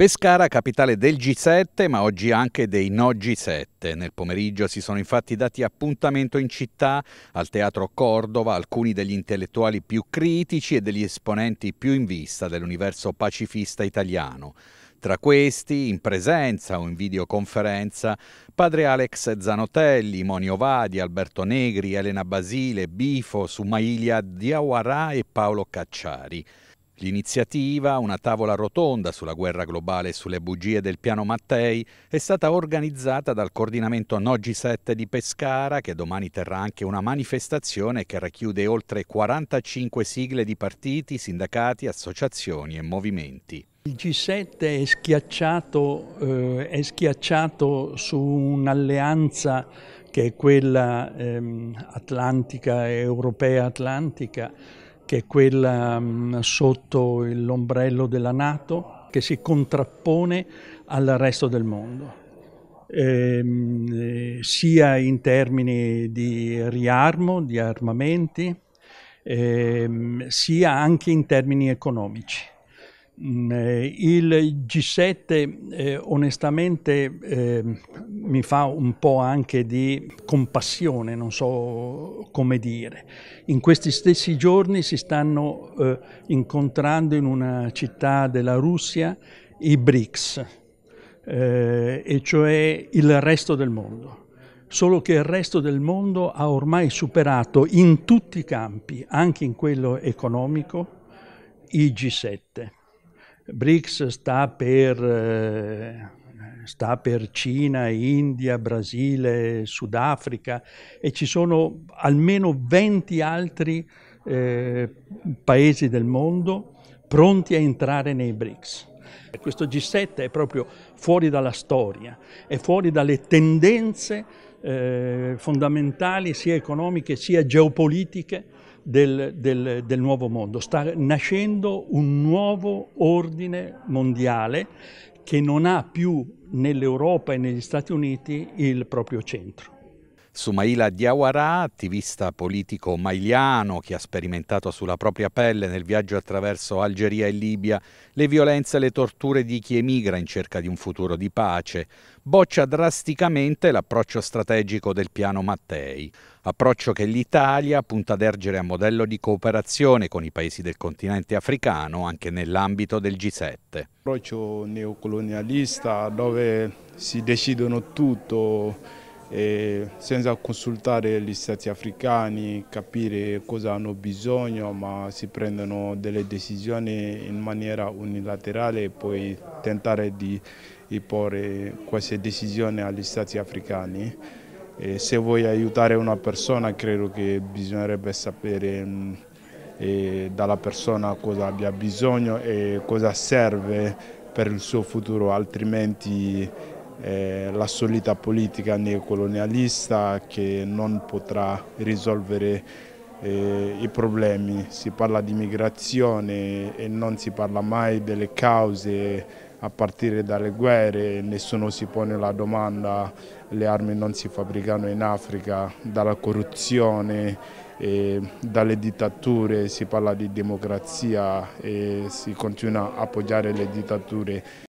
Pescara, capitale del G7, ma oggi anche dei no G7. Nel pomeriggio si sono infatti dati appuntamento in città, al Teatro Cordova, alcuni degli intellettuali più critici e degli esponenti più in vista dell'universo pacifista italiano. Tra questi, in presenza o in videoconferenza, padre Alex Zanotelli, Monio Vadi, Alberto Negri, Elena Basile, Bifo, Sumailia Diawara e Paolo Cacciari. L'iniziativa, una tavola rotonda sulla guerra globale e sulle bugie del piano Mattei, è stata organizzata dal coordinamento Noggi 7 di Pescara, che domani terrà anche una manifestazione che racchiude oltre 45 sigle di partiti, sindacati, associazioni e movimenti. Il G7 è schiacciato, eh, è schiacciato su un'alleanza che è quella ehm, atlantica, europea atlantica, che è quella mh, mm, sotto l'ombrello della Nato, che si contrappone al resto del mondo. Ehm, eh, sia in termini di riarmo, di armamenti, eh, sia anche in termini economici. Mm, eh, il G7 eh, onestamente eh, mi fa un po' anche di compassione, non so come dire. In questi stessi giorni si stanno eh, incontrando in una città della Russia i BRICS, eh, e cioè il resto del mondo solo che il resto del mondo ha ormai superato in tutti i campi, anche in quello economico, i G7. BRICS sta per, eh, sta per Cina, India, Brasile, Sudafrica e ci sono almeno 20 altri eh, paesi del mondo pronti a entrare nei BRICS. Questo G7 è proprio fuori dalla storia, è fuori dalle tendenze eh, fondamentali sia economiche sia geopolitiche del, del, del, nuovo mondo, sta nascendo un nuovo ordine mondiale che non ha più nell'Europa e negli Stati Uniti il proprio centro. Sumaila Diawara, attivista politico mailiano che ha sperimentato sulla propria pelle nel viaggio attraverso Algeria e Libia le violenze e le torture di chi emigra in cerca di un futuro di pace, boccia drasticamente l'approccio strategico del piano Mattei, approccio che l'Italia punta ad ergere a modello di cooperazione con i paesi del continente africano anche nell'ambito del G7. Approccio neocolonialista dove si decidono tutto senza consultare gli stati africani, capire cosa hanno bisogno, ma si prendono delle decisioni in maniera unilaterale e poi tentare di porre queste decisioni agli stati africani. E se vuoi aiutare una persona credo che bisognerebbe sapere mh, mm, dalla persona cosa abbia bisogno e cosa serve per il suo futuro, altrimenti la solita politica neocolonialista che non potrà risolvere eh, i problemi. Si parla di migrazione e non si parla mai delle cause a partire dalle guerre, nessuno si pone la domanda, le armi non si fabbricano in Africa, dalla corruzione dalle dittature, si parla di democrazia e si continua a appoggiare le dittature.